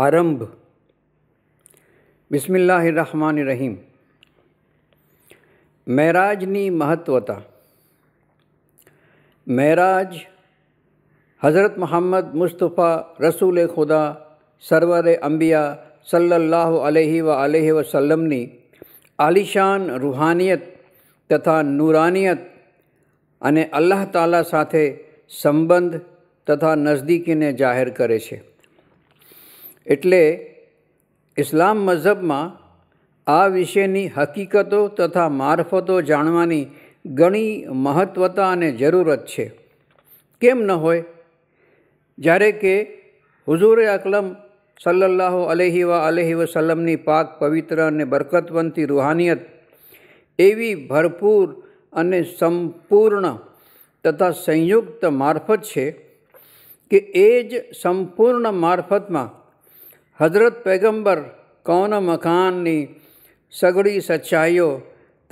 આરંભ બિસ્મિલ્લાહ રહમાન રહીમ મહેરાજની મહત્વતા મહેરાજ હઝરત મોહમ્મદ મુસ્તફા એ ખુદા સરવરે અંબિયા સલ્લલ્લાહુ અલહી વ અલહી વસલ્લમની આલિશાન રૂહાનિયત તથા નૂરાનિયત અને અલ્લાહ તાલા સાથે સંબંધ તથા નજદીકીને જાહેર કરે છે એટલે ઇસ્લામ મઝહબમાં આ વિશેની હકીકતો તથા મારફતો જાણવાની ઘણી મહત્ત્વતા અને જરૂરત છે કેમ ન હોય જ્યારે કે હુઝુર અકલમ સલ્લલ્લાહુ અલહી વા અલહી વસલમની પાક પવિત્ર અને બરકતવંતી રૂહાનિયત એવી ભરપૂર અને સંપૂર્ણ તથા સંયુક્ત મારફત છે કે એ જ સંપૂર્ણ મારફતમાં હજરત પૈગંબર કૌન મકાનની સઘળી સચ્ચાઈઓ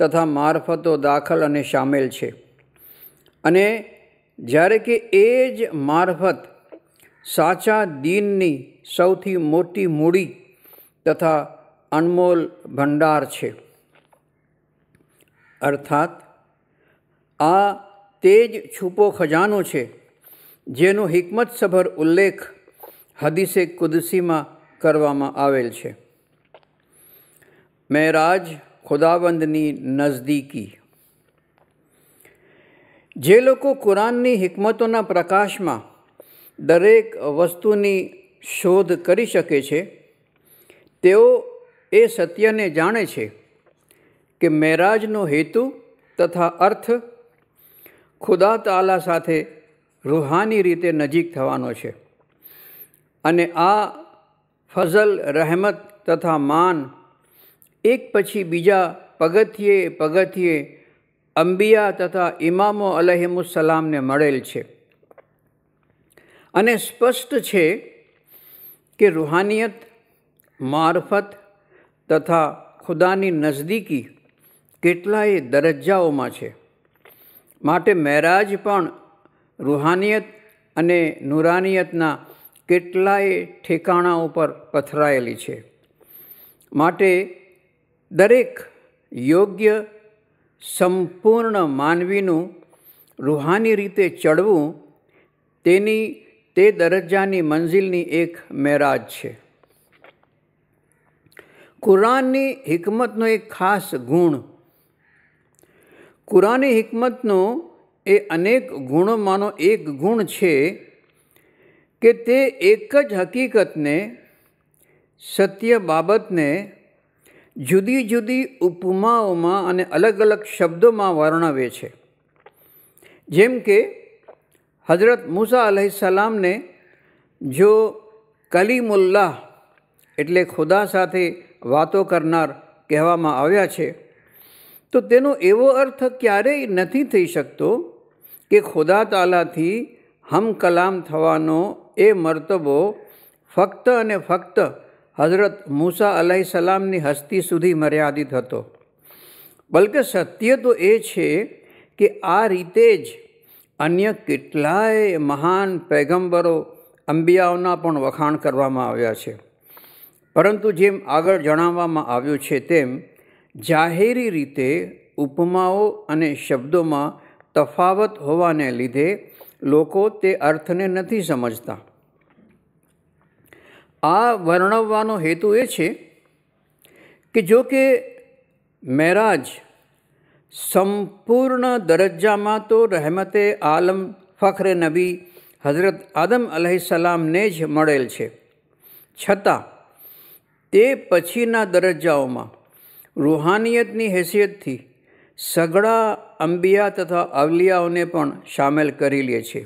તથા મારફતો દાખલ અને સામેલ છે અને જ્યારે કે એ જ મારફત સાચા દીનની સૌથી મોટી મૂડી તથા અનમોલ ભંડાર છે અર્થાત આ તે જ છૂપો ખજાનો છે જેનો હિકમતસભર ઉલ્લેખ હદીસે કુદસીમાં કરવામાં આવેલ છે મેરાજ ખુદાબંધની નજદીકી જે લોકો કુરાનની હિકમતોના પ્રકાશમાં દરેક વસ્તુની શોધ કરી શકે છે તેઓ એ સત્યને જાણે છે કે મેરાજનો હેતુ તથા અર્થ ખુદા તાલા સાથે રૂહાની રીતે નજીક થવાનો છે અને આ ફઝલ રહેમત તથા માન એક પછી બીજા પગથિયે પગથિયે અંબિયા તથા ઇમામો અલહેમુસલામને મળેલ છે અને સ્પષ્ટ છે કે રૂહાનિયત મારફત તથા ખુદાની નજદીકી કેટલાય દરજ્જાઓમાં છે માટે મહેરાજ પણ રૂહાનિયત અને નુરાનિયતના કેટલાય ઠેકાણા ઉપર પથરાયેલી છે માટે દરેક યોગ્ય સંપૂર્ણ માનવીનું રૂહાની રીતે ચડવું તેની તે દરજ્જાની મંજિલની એક મેરાજ છે કુરાનની હિકમતનો એક ખાસ ગુણ કુરાની હિકમતનો એ અનેક ગુણોમાંનો એક ગુણ છે કે તે એક જ હકીકતને સત્ય બાબતને જુદી જુદી ઉપમાઓમાં અને અલગ અલગ શબ્દોમાં વર્ણવે છે જેમ કે હજરત મૂસા સલામને જો કલીમુલ્લાહ એટલે ખુદા સાથે વાતો કરનાર કહેવામાં આવ્યા છે તો તેનો એવો અર્થ ક્યારેય નથી થઈ શકતો કે ખુદા તાલાથી હમ કલામ થવાનો એ મરતબો ફક્ત અને ફક્ત હઝરત મૂસા અલાહી સલામની હસ્તી સુધી મર્યાદિત હતો બલકે સત્ય તો એ છે કે આ રીતે જ અન્ય કેટલાય મહાન પૈગંબરો અંબિયાઓના પણ વખાણ કરવામાં આવ્યા છે પરંતુ જેમ આગળ જણાવવામાં આવ્યું છે તેમ જાહેરી રીતે ઉપમાઓ અને શબ્દોમાં તફાવત હોવાને લીધે લોકો તે અર્થને નથી સમજતા આ વર્ણવવાનો હેતુ એ છે કે જો કે મહેરાજ સંપૂર્ણ દરજ્જામાં તો રહેમતે આલમ ફખરે નબી હઝરત આદમ સલામને જ મળેલ છે છતાં તે પછીના દરજ્જાઓમાં રૂહાનિયતની હેસિયતથી સઘળા અંબિયા તથા અવલિયાઓને પણ સામેલ કરી લે છે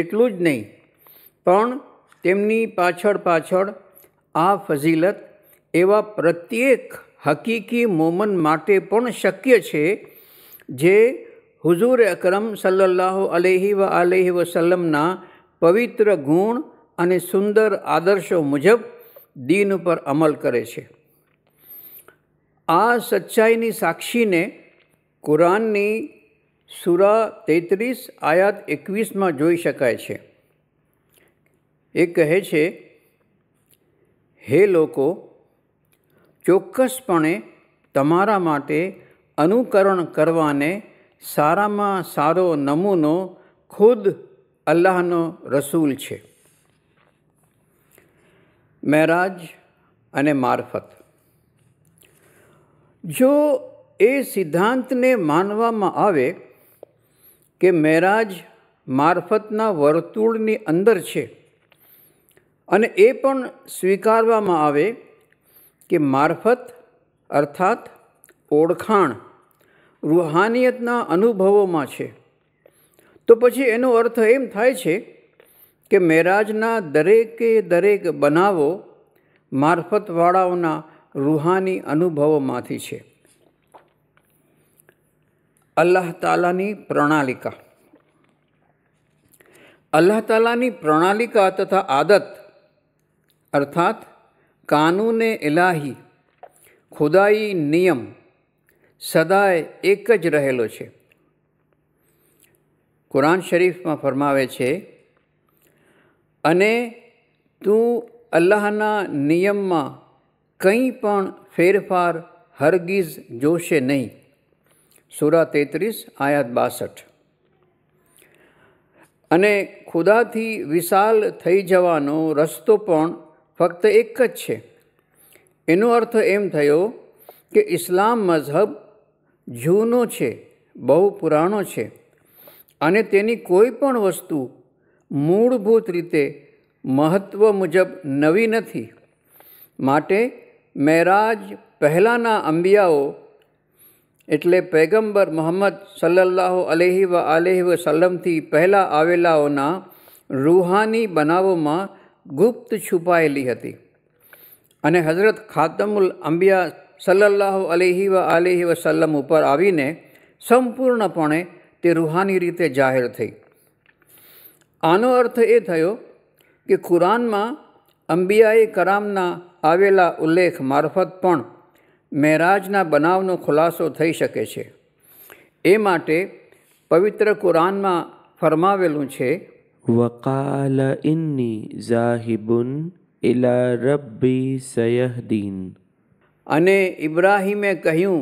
એટલું જ નહીં પણ તેમની પાછળ પાછળ આ ફઝીલત એવા પ્રત્યેક હકીકી મોમન માટે પણ શક્ય છે જે હુઝુર અકરમ સલ્લલ્લાહુ અલેહી વ આલેહી વસલ્લમના પવિત્ર ગુણ અને સુંદર આદર્શો મુજબ દીન ઉપર અમલ કરે છે આ સચ્ચાઈની સાક્ષીને કુરાનની સુરા તેત્રીસ આયાત એકવીસમાં જોઈ શકાય છે એ કહે છે હે લોકો ચોક્કસપણે તમારા માટે અનુકરણ કરવાને સારામાં સારો નમૂનો ખુદ અલ્લાહનો રસૂલ છે મેરાજ અને મારફત જો એ સિદ્ધાંતને માનવામાં આવે કે મેરાજ મારફતના વર્તુળની અંદર છે અને એ પણ સ્વીકારવામાં આવે કે મારફત અર્થાત ઓળખાણ રૂહાનિયતના અનુભવોમાં છે તો પછી એનો અર્થ એમ થાય છે કે મેરાજના દરેકે દરેક બનાવો મારફતવાળાઓના રૂહાની અનુભવોમાંથી છે અલ્લાહ તાલાની પ્રણાલિકા અલ્લાહ તાલાની પ્રણાલિકા તથા આદત અર્થાત કાનૂને ઇલાહી ખુદાઈ નિયમ સદાય એક જ રહેલો છે કુરાન શરીફમાં ફરમાવે છે અને તું અલ્લાહના નિયમમાં કંઈ પણ ફેરફાર હરગીઝ જોશે નહીં સુરા તેત્રીસ આયાત બાસઠ અને ખુદાથી વિશાલ થઈ જવાનો રસ્તો પણ ફક્ત એક જ છે એનો અર્થ એમ થયો કે ઇસ્લામ મઝહબ જૂનો છે બહુ પુરાણો છે અને તેની કોઈ પણ વસ્તુ મૂળભૂત રીતે મહત્ત્વ મુજબ નવી નથી માટે મેરાજ પહેલાંના અંબિયાઓ એટલે પૈગંબર મોહમ્મદ સલ્લલ્લાહુ અલેહી વ આલેહ વસલમથી પહેલાં આવેલાઓના રૂહાની બનાવોમાં ગુપ્ત છુપાયેલી હતી અને હઝરત ખાતમુલ અંબિયા સલ્લલ્લાહુ અલેહી વ આલેહી વસલ્લમ ઉપર આવીને સંપૂર્ણપણે તે રૂહાની રીતે જાહેર થઈ આનો અર્થ એ થયો કે કુરાનમાં અંબિયાએ કરામના આવેલા ઉલ્લેખ મારફત પણ મેરાજના બનાવનો ખુલાસો થઈ શકે છે એ માટે પવિત્ર કુરાનમાં ફરમાવેલું છે વકાલ ઇન્ની ઝાહિબુન ઇલા રબ્બી સયહદીન અને ઇબ્રાહીમે કહ્યું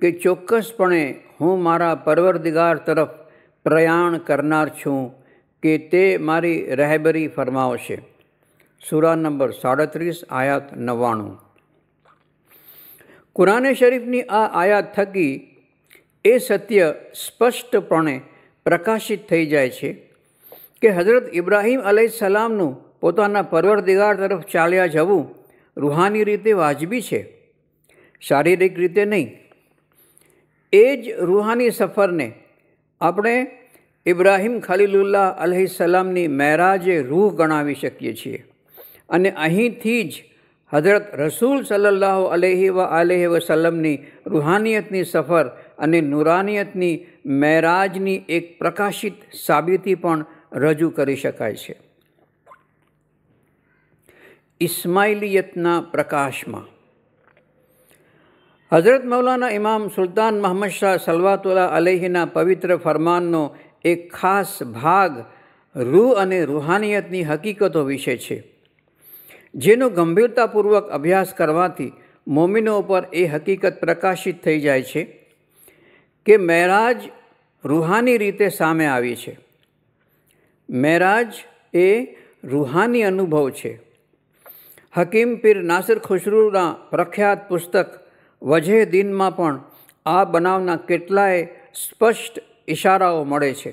કે ચોક્કસપણે હું મારા પરવરદિગાર તરફ પ્રયાણ કરનાર છું કે તે મારી રહેબરી ફરમાવશે સુરા નંબર સાડત્રીસ આયાત નવ્વાણું કુરાને શરીફની આ આયાત થકી એ સત્ય સ્પષ્ટપણે પ્રકાશિત થઈ જાય છે કે હજરત ઇબ્રાહીમ સલામનું પોતાના પરવરદિગાર તરફ ચાલ્યા જવું રૂહાની રીતે વાજબી છે શારીરિક રીતે નહીં એ જ રૂહાની સફરને આપણે ઇબ્રાહીમ ખલીલુલ્લાહ સલામની મહેરાજે રૂહ ગણાવી શકીએ છીએ અને અહીંથી જ હજરત રસૂલ સલ્લાહ અલેહી વ આલેહ વસલમની રૂહાનિયતની સફર અને નુરાનિયતની મેરાજની એક પ્રકાશિત સાબિતી પણ રજૂ કરી શકાય છે ઇસ્માઇલિયતના પ્રકાશમાં હઝરત મૌલાના ઇમામ સુલતાન મહમદ શાહ સલવાતુલ્લા અલેહીના પવિત્ર ફરમાનનો એક ખાસ ભાગ રૂહ અને રૂહાનિયતની હકીકતો વિશે છે જેનો ગંભીરતાપૂર્વક અભ્યાસ કરવાથી મોમિનો ઉપર એ હકીકત પ્રકાશિત થઈ જાય છે કે મહેરાજ રૂહાની રીતે સામે આવી છે મહેરાજ એ રૂહાની અનુભવ છે હકીમ પીર નાસિર ખુશરૂના પ્રખ્યાત પુસ્તક વજે દિનમાં પણ આ બનાવના કેટલાય સ્પષ્ટ ઇશારાઓ મળે છે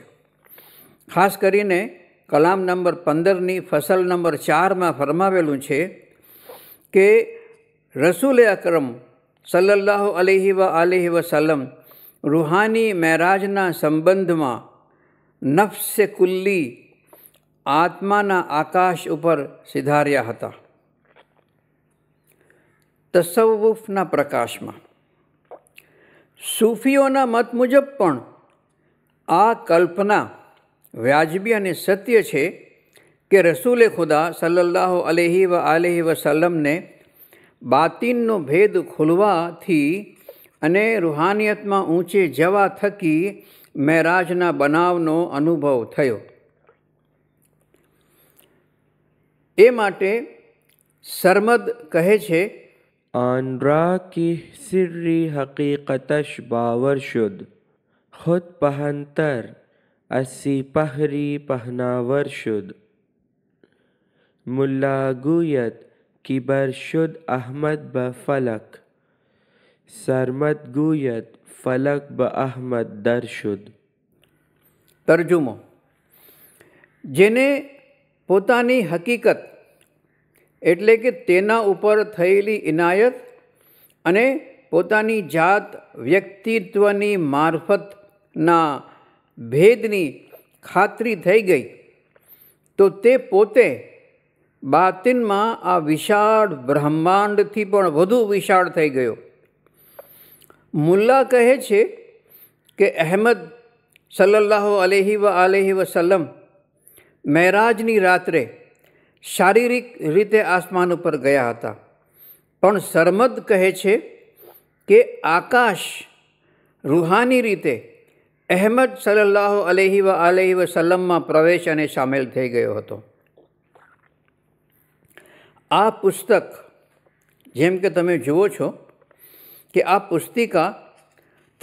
ખાસ કરીને કલામ નંબર પંદરની ફસલ નંબર ચારમાં ફરમાવેલું છે કે રસૂલ અક્રમ સલ્લલ્લાહુ અલહી વ આલહી વસલમ રૂહાની મહેરાજના સંબંધમાં નફ્સે કુલ્લી આત્માના આકાશ ઉપર સિધાર્યા હતા તસવ્વુફના પ્રકાશમાં સૂફીઓના મત મુજબ પણ આ કલ્પના વ્યાજબી અને સત્ય છે કે રસૂલે ખુદા સલ્લાહ અલેહી વ આલેહી વસલમને બાતિનનો ભેદ ખુલવાથી અને રૂહાનિયતમાં ઊંચે જવા થકી મેરાજના બનાવનો અનુભવ થયો એ માટે સરમદ કહે છે આનરાકી સિર્રી હકીકતશ બાવર શુદ્ધ ખુદ પહંતર અસી પહરી પહનાવર શુદ મુલ્લા ગુયત કિબર શુદ અહમદ બ ફલક સરમત ગુયત ફલક બ અહમદ દરશુદ શુદ તર્જુમો જેને પોતાની હકીકત એટલે કે તેના ઉપર થયેલી ઇનાયત અને પોતાની જાત વ્યક્તિત્વની મારફતના ભેદની ખાતરી થઈ ગઈ તો તે પોતે બાતિનમાં આ વિશાળ બ્રહ્માંડથી પણ વધુ વિશાળ થઈ ગયો મુલ્લા કહે છે કે અહેમદ સલ્લલ્લાહુ અલેહી વ આલેહી વસલ્લમ મહેરાજની રાત્રે શારીરિક રીતે આસમાન ઉપર ગયા હતા પણ સરમદ કહે છે કે આકાશ રૂહાની રીતે અહેમદ સલ્લાહ અલેહી વ આલેહી વસલ્લમમાં પ્રવેશ અને સામેલ થઈ ગયો હતો આ પુસ્તક જેમ કે તમે જુઓ છો કે આ પુસ્તિકા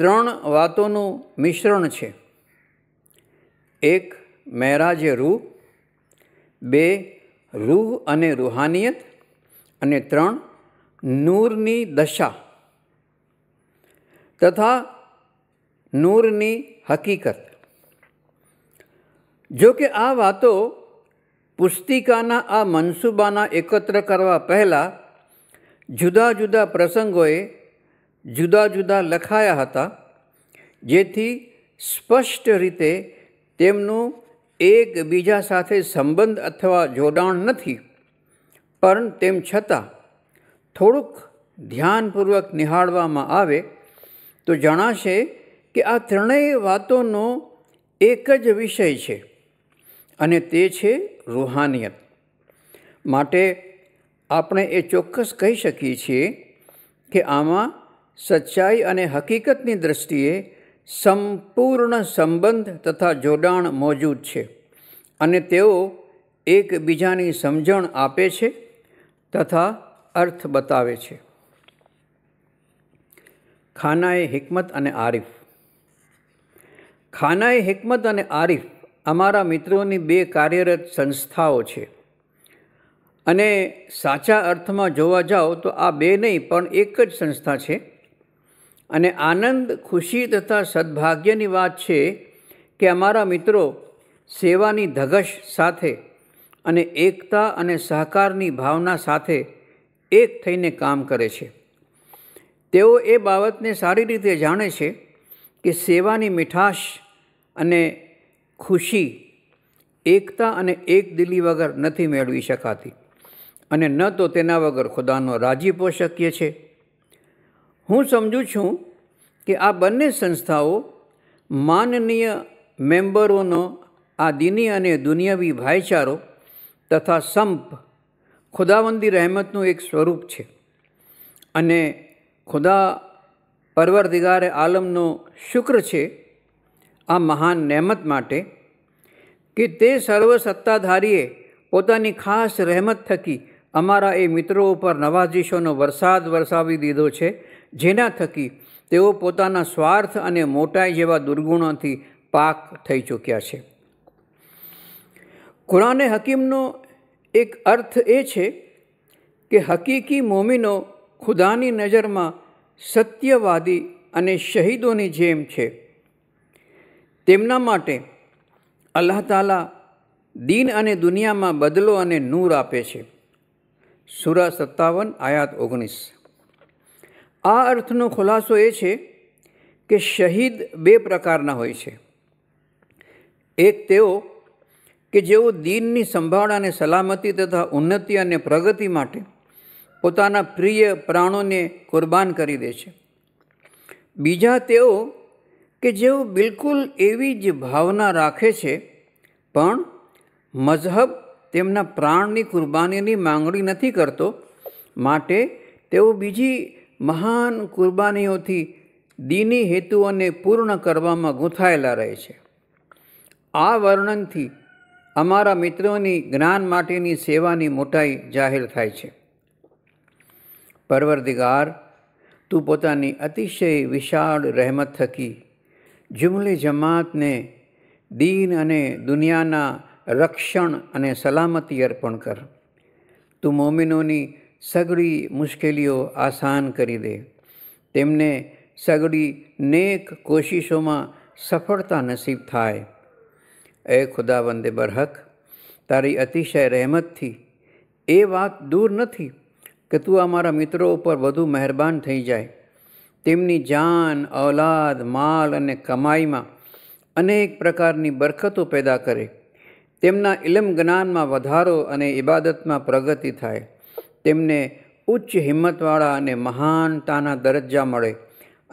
ત્રણ વાતોનું મિશ્રણ છે એક મહેરાજે રૂહ બે રૂહ અને રૂહાનિયત અને ત્રણ નૂરની દશા તથા નૂરની હકીકત જો કે આ વાતો પુસ્તિકાના આ મનસૂબાના એકત્ર કરવા પહેલાં જુદા જુદા પ્રસંગોએ જુદા જુદા લખાયા હતા જેથી સ્પષ્ટ રીતે તેમનું એકબીજા સાથે સંબંધ અથવા જોડાણ નથી પણ તેમ છતાં થોડુંક ધ્યાનપૂર્વક નિહાળવામાં આવે તો જણાશે કે આ ત્રણેય વાતોનો એક જ વિષય છે અને તે છે રૂહાનિયત માટે આપણે એ ચોક્કસ કહી શકીએ છીએ કે આમાં સચ્ચાઈ અને હકીકતની દ્રષ્ટિએ સંપૂર્ણ સંબંધ તથા જોડાણ મોજૂદ છે અને તેઓ એકબીજાની સમજણ આપે છે તથા અર્થ બતાવે છે ખાનાએ હિકમત અને આરિફ ખાનાએ હિકમત અને આરિફ અમારા મિત્રોની બે કાર્યરત સંસ્થાઓ છે અને સાચા અર્થમાં જોવા જાઓ તો આ બે નહીં પણ એક જ સંસ્થા છે અને આનંદ ખુશી તથા સદભાગ્યની વાત છે કે અમારા મિત્રો સેવાની ધગશ સાથે અને એકતા અને સહકારની ભાવના સાથે એક થઈને કામ કરે છે તેઓ એ બાબતને સારી રીતે જાણે છે કે સેવાની મીઠાશ અને ખુશી એકતા અને એક દિલી વગર નથી મેળવી શકાતી અને ન તો તેના વગર ખુદાનો રાજીપો શક્ય છે હું સમજું છું કે આ બંને સંસ્થાઓ માનનીય મેમ્બરોનો આ દિની અને દુનિયાવી ભાઈચારો તથા સંપ ખુદાવંદી રહેમતનું એક સ્વરૂપ છે અને ખુદા પરવરદિગારે આલમનો શુક્ર છે આ મહાન નહેમત માટે કે તે સર્વ સત્તાધારીએ પોતાની ખાસ રહેમત થકી અમારા એ મિત્રો ઉપર નવાજીશોનો વરસાદ વરસાવી દીધો છે જેના થકી તેઓ પોતાના સ્વાર્થ અને મોટાઈ જેવા દુર્ગુણોથી પાક થઈ ચૂક્યા છે કુરાને હકીમનો એક અર્થ એ છે કે હકીકી મોમિનો ખુદાની નજરમાં સત્યવાદી અને શહીદોની જેમ છે તેમના માટે અલ્લાહ તાલા દીન અને દુનિયામાં બદલો અને નૂર આપે છે સુરા સત્તાવન આયાત ઓગણીસ આ અર્થનો ખુલાસો એ છે કે શહીદ બે પ્રકારના હોય છે એક તેઓ કે જેઓ દિનની સંભાળ અને સલામતી તથા ઉન્નતિ અને પ્રગતિ માટે પોતાના પ્રિય પ્રાણોને કુરબાન કરી દે છે બીજા તેઓ કે જેઓ બિલકુલ એવી જ ભાવના રાખે છે પણ મઝહબ તેમના પ્રાણની કુરબાનીની માંગણી નથી કરતો માટે તેઓ બીજી મહાન કુરબાનીઓથી દીની હેતુઓને પૂર્ણ કરવામાં ગૂંથાયેલા રહે છે આ વર્ણનથી અમારા મિત્રોની જ્ઞાન માટેની સેવાની મોટાઈ જાહેર થાય છે પરવરદિગાર તું પોતાની અતિશય વિશાળ રહેમત થકી જુમલી જમાતને દીન અને દુનિયાના રક્ષણ અને સલામતી અર્પણ કર તું મોમિનોની સગડી મુશ્કેલીઓ આસાન કરી દે તેમને સગડી નેક કોશિશોમાં સફળતા નસીબ થાય એ ખુદા ખુદાવંદે બરહક તારી અતિશય રહેમતથી એ વાત દૂર નથી કે તું અમારા મિત્રો ઉપર વધુ મહેરબાન થઈ જાય તેમની જાન ઔલાદ માલ અને કમાઈમાં અનેક પ્રકારની બરકતો પેદા કરે તેમના ઇલમ જ્ઞાનમાં વધારો અને ઇબાદતમાં પ્રગતિ થાય તેમને ઉચ્ચ હિંમતવાળા અને મહાનતાના દરજ્જા મળે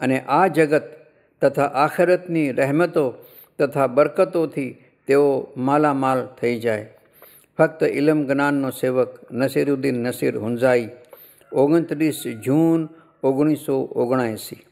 અને આ જગત તથા આખરતની રહેમતો તથા બરકતોથી તેઓ માલામાલ થઈ જાય ફક્ત ઇલમ જ્ઞાનનો સેવક નસીરુદ્દીન નસીર હુંઝાઈ ઓગણત્રીસ જૂન ઓગણીસો ઓગણએંસી